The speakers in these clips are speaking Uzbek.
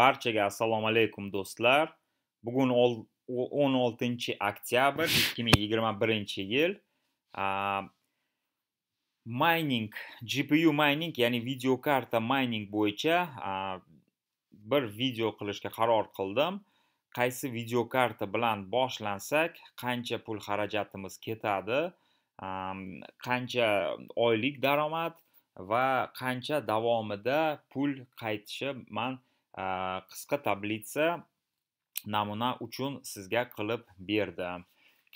barchaga assalomu alaykum do'stlar bugun 16 oktyabr 2021 yil mining gpu mining ya'ni videokarta mining bo'yicha bir video qilishga qaror qildim qaysi videokarta bilan boshlansak qancha pul xarajatimiz ketadi qancha oylik daromad va qancha davomida pul qaytishi man qisqa tablitsa namuna uchun sizga qilib berdim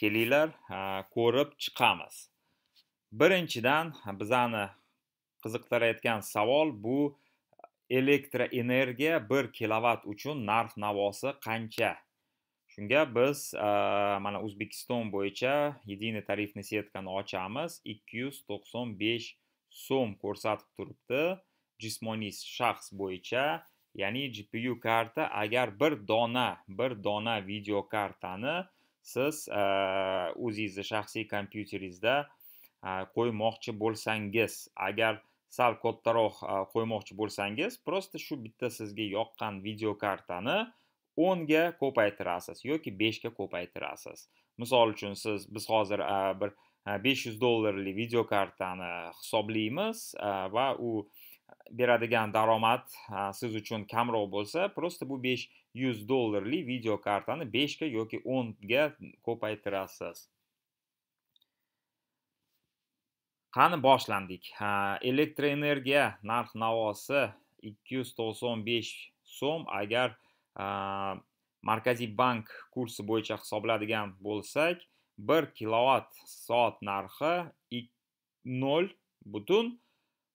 kelinglar ko'rib chiqamiz birinchidan bizani qiziqtirayotgan savol bu elektroenergiya 1 kilovatt uchun narx navosi qancha shunga biz mana o'zbekiston bo'yicha единый tarifniy setkani ochamiz 295 so'm ko'rsatib turibdi jismoniy shaxs bo'yicha ya'ni gpu karta agar bir dona bir dona video kartani siz e, o'zingizni shaxsiy kompyuteringizda e, qo'ymoqchi bo'lsangiz agar sal kattaroq e, qo'ymoqchi bo'lsangiz просто shu bitta sizga yoqqan video kartani o'nga ko'paytirasiz yoki beshga ko'paytirasiz misol uchun siz biz hozir bir besh yuz dollarlik video kartani hisoblaymiz va u beradigan daromad siz uchun kamroq bo'lsa просто bu 500 dollarlik video kartani 5 ga yoki 10 ga ko'paytirasiz qani boshlandik elektr energiya narx navosi 295 so'm agar markaziy bank kursi bo'yicha hisobladigan bo'lsak 1 kilovatt soat narxi nol butun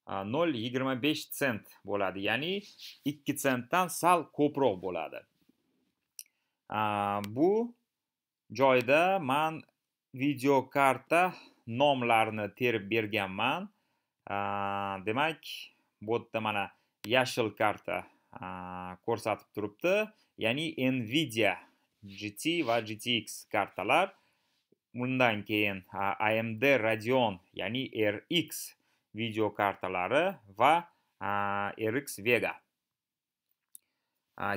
0.25 sent bo'ladi ya'ni 2 sentdan sal ko'proq bo'ladi bu joyda man videokarta nomlarini terib berganman demak bu yerda mana yashil karta ko'rsatib turibdi ya'ni nvidia gt va gtx kartalar undan keyin amd radeon ya'ni rx video kartalari va RX Vega.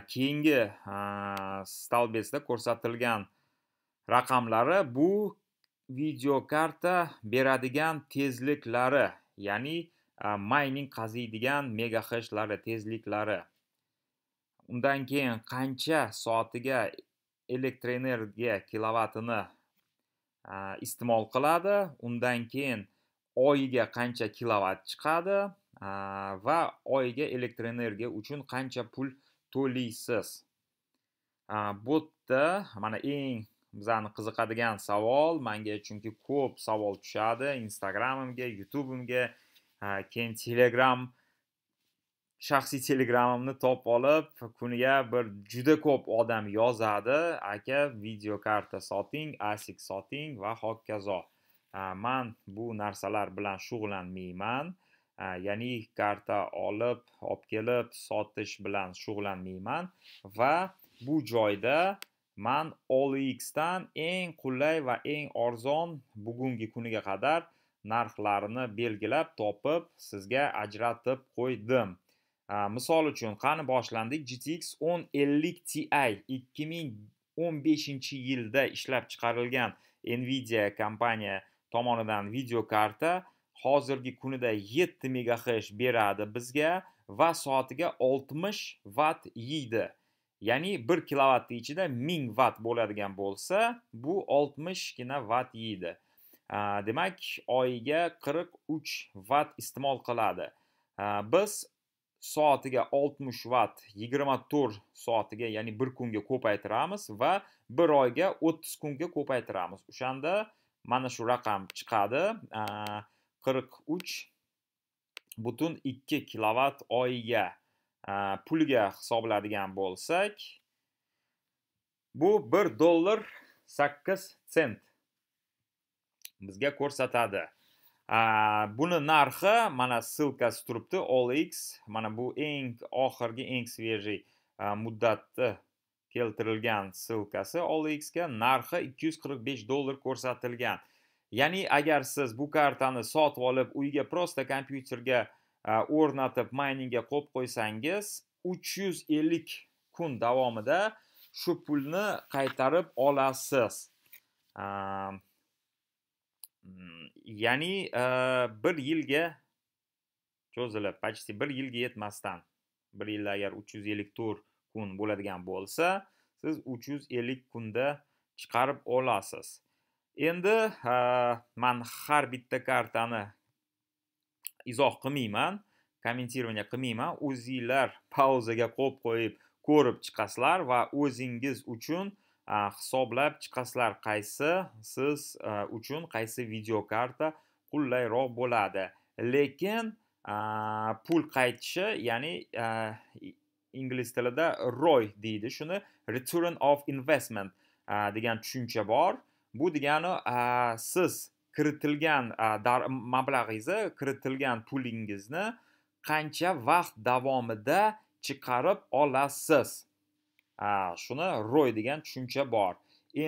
Keyingi stalbesda ko'rsatilgan raqamlari bu videokarta beradigan tezliklari, ya'ni mayning qaziydigan megahertzlari tezliklari. Undan keyin qancha soatiga elektr energiya kilovatini iste'mol qiladi, undan keyin oyiga qancha kilovat chiqadi va oyiga elektr energiya uchun qancha pul to'laysiz bu yerda mana eng bizani qiziqadigan savol manga chunki ko'p savol tushadi instagramimga youtubeimga keyin telegram shaxsiy telegramimni topib olib kuniga bir juda ko'p odam yozadi aka videokarta soting asik soting va hokazo man bu narsalar bilan shug'ullanmayman ya'ni karta olib olib kelib sotish bilan shug'ullanmayman va bu joyda man olx dan eng qulay va eng arzon bugungi kuniga qadar narxlarini belgilab topib sizga ajratib qo'ydim misol uchun qani boshlandik gtx 1050 ti 2015 yilda ishlab chiqarilgan nvidia kompaniya tomonidan videokarta hozirgi kunida 7 megahesh beradi bizga va soatiga 60 vatt yeydi ya'ni 1 kilovatni ichida 1000 vatt bo'ladigan bo'lsa bu 60 gina vatt yeydi demak oyiga 43 vatt iste'mol qiladi biz soatiga 60 vatt 24 soatiga ya'ni bir kunga ko'paytiramiz va bir oyga 30 kunga ko'paytiramiz o'shanda mana shu raqam chiqadi qirq uch butun ikki kilovatt oyiga pulga hisobladigan bo'lsak bu bir dollar sakkiz sent bizga ko'rsatadi buni narxi mana ссылкасы turibdi olx mana bu eng oxirgi eng svejiy muddatni keltirilgan ssilkasi olxga narxi 245 dollar ko'rsatilgan ya'ni agar siz bu kartani sotib olib uyga prosta kompyuterga o'rnatib mayningga qo'yib qo'ysangiz 350 kun davomida shu pulni qaytarib olasiz mm, ya'ni bir yilga cho'zilib почти bir yilga yetmasdan bir yilda agar uch yuz ellik to'rt kun bo'ladigan bo'lsa siz 350 kunda chiqarib olasiz endi man har bitta kartani izoh qilmayman kommentirование qilmayman o'zinglar pauzaga qo'yib qo'yib ko'rib chiqasizlar va o'zingiz uchun hisoblab chiqasizlar qaysi siz uchun qaysi videokarta qulayroq bo'ladi lekin pul qaytishi ya'ni ingliz tilida roy deydi shuni return of investment degan tushuncha bor bu degani siz kiritilgan mablag'ingizni kiritilgan pulingizni qancha vaqt davomida chiqarib olasiz shuni roy degan tushuncha bor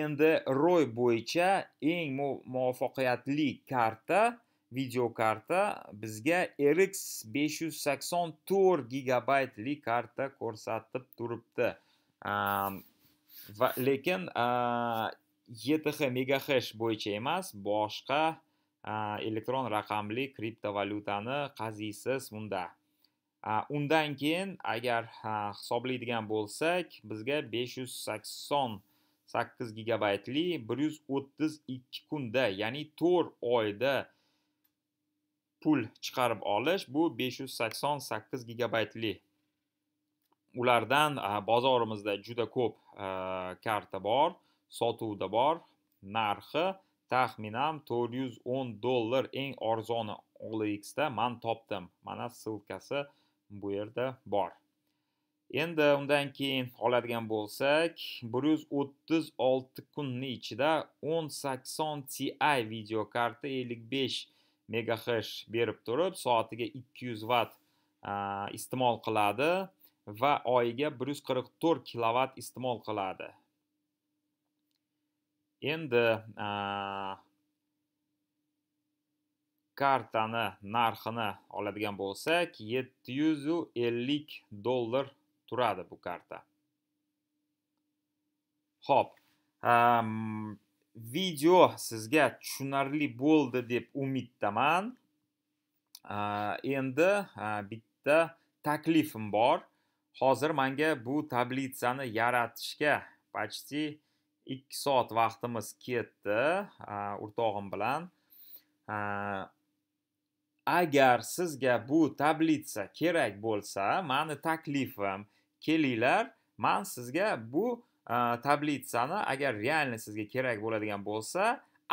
endi roy bo'yicha eng muvaffaqiyatli karta videokarta bizga rx 584 gigabaytli karta ko'rsatib turibdi va lekin yth megahesh bo'yicha emas boshqa elektron raqamli kriptovalyutani qaziysiz bunda undan keyin agar hisoblaydigan bo'lsak bizga 580 sakkiz gigabaytli 132 kunda ya'ni to'rt oyda pul chiqarib olish bu 588 gigabaytli ulardan bozorimizda juda ko'p karta bor sotuvda bor narxi taxminan 410 dollar eng arzoni olixda man topdim mana ссылкасы bu yerda bor endi undan keyin oladigan bo'lsak 136 kunni ichida 1080 ti videokarta 55 megahertz berib turib soatiga 200 vatt iste'mol qiladi va oyiga 144 kilovatt iste'mol qiladi endi kartani narxini oladigan bo'lsak 750 dollar turadi bu karta Xo'p. Um, video sizga tushunarli bo'ldi deb umiddaman endi bitta taklifim bor hozir menga bu tablitsani yaratishga почти ikki soat vaqtimiz ketdi o'rtog'im bilan agar sizga bu tablitsa kerak bo'lsa mani taklifim kelinglar man sizga bu tablitsani agar realni sizga kerak bo'ladigan bo'lsa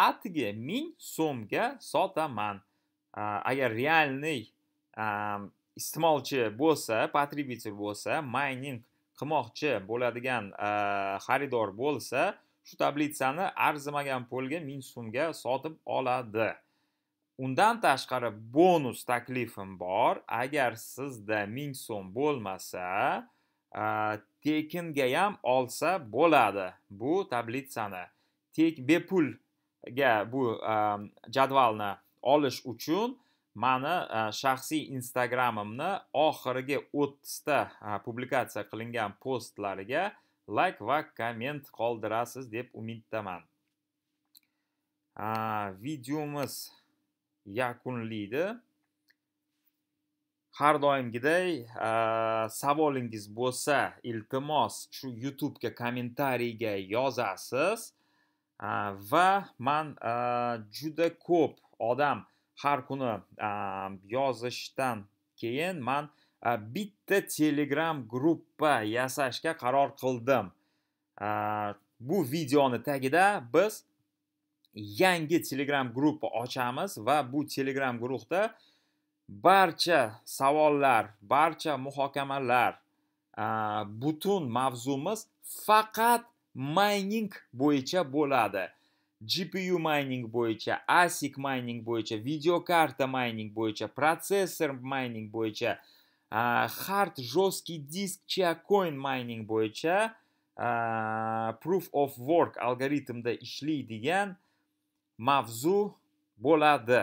atigi ming so'mga sotaman agar realni iste'molchi bo'lsa потребитель bo'lsa mining qilmoqchi bo'ladigan xaridor bo'lsa shu tablitsani arzimagan pulga ming so'mga sotib oladi undan tashqari bonus taklifim bor agar sizda ming so'm bo'lmasa tekinga ham olsa bo'ladi bu tablitsani tek bepulga bu jadvalni olish uchun mani shaxsiy instagramimni oxirgi o'ttizta publikatsiya qilingan postlariga layk va komment qoldirasiz deb umiddaman videomiz yakunlaydi har doimgiday eh, savolingiz bo'lsa iltimos shu youtubega kommentariyga yozasiz eh, va man eh, juda ko'p odam har kuni yozishdan keyin man bitta telegram gruppa yasashga qaror qildim bu videoni tagida biz yangi telegram gruppa ochamiz va bu telegram guruhda barcha savollar barcha muhokamalar butun mavzumiz faqat mayning bo'yicha bo'ladi gpu mayning bo'yicha asic mayning bo'yicha videokarta mayning bo'yicha protsessor mayning bo'yicha hard жесткий disk chiacoin mayning bo'yicha proof of work algoritmda ishlaydigan mavzu bo'ladi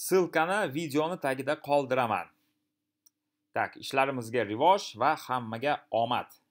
ssilkani videoni tagida qoldiraman. Tak, ishlarimizga rivoj va hammaga omad.